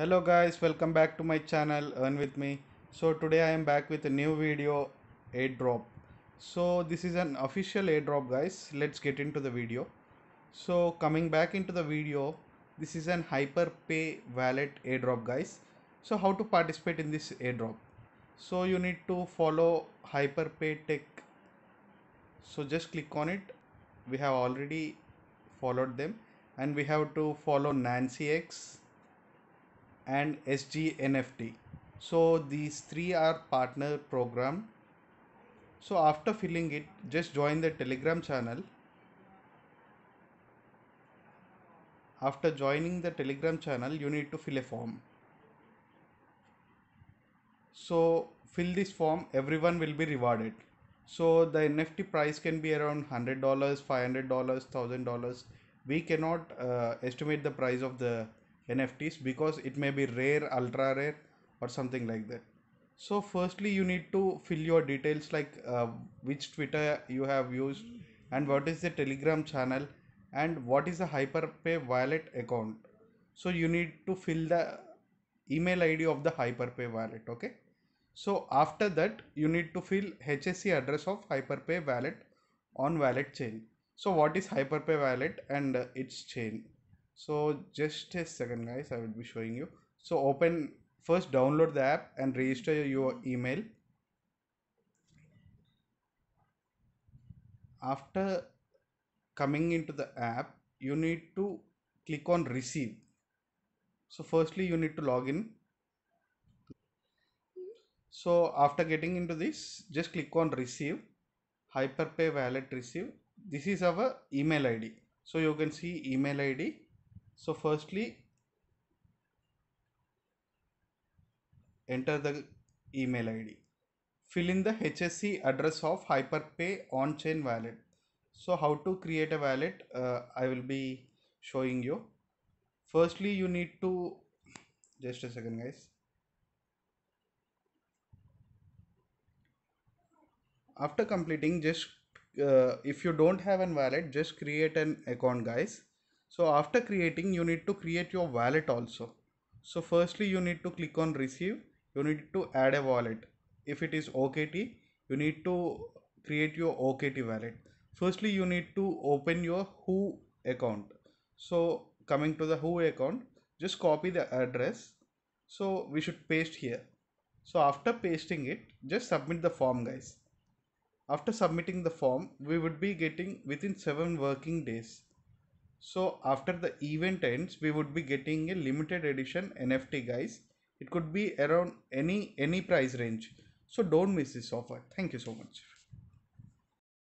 hello guys welcome back to my channel earn with me so today i am back with a new video airdrop so this is an official airdrop guys let's get into the video so coming back into the video this is an hyperpay wallet airdrop guys so how to participate in this airdrop so you need to follow hyperpay tech so just click on it we have already followed them and we have to follow nancy x and SGNFT. So these three are partner program. So after filling it, just join the Telegram channel. After joining the Telegram channel, you need to fill a form. So fill this form, everyone will be rewarded. So the NFT price can be around $100, $500, $1000. We cannot uh, estimate the price of the NFTs because it may be rare, ultra rare, or something like that. So, firstly, you need to fill your details like uh, which Twitter you have used and what is the Telegram channel and what is the Hyperpay wallet account. So, you need to fill the email ID of the Hyperpay wallet. Okay. So, after that, you need to fill HSC address of Hyperpay wallet on wallet chain. So, what is Hyperpay wallet and its chain? so just a second guys i will be showing you so open first download the app and register your email after coming into the app you need to click on receive so firstly you need to log in so after getting into this just click on receive hyperpay wallet receive this is our email id so you can see email id so firstly enter the email id fill in the hsc address of hyperpay on chain wallet so how to create a wallet uh, i will be showing you firstly you need to just a second guys after completing just uh, if you don't have an wallet just create an account guys so after creating you need to create your wallet also so firstly you need to click on receive you need to add a wallet if it is okt you need to create your okt wallet firstly you need to open your who account so coming to the who account just copy the address so we should paste here so after pasting it just submit the form guys after submitting the form we would be getting within 7 working days so after the event ends we would be getting a limited edition nft guys it could be around any any price range so don't miss this offer thank you so much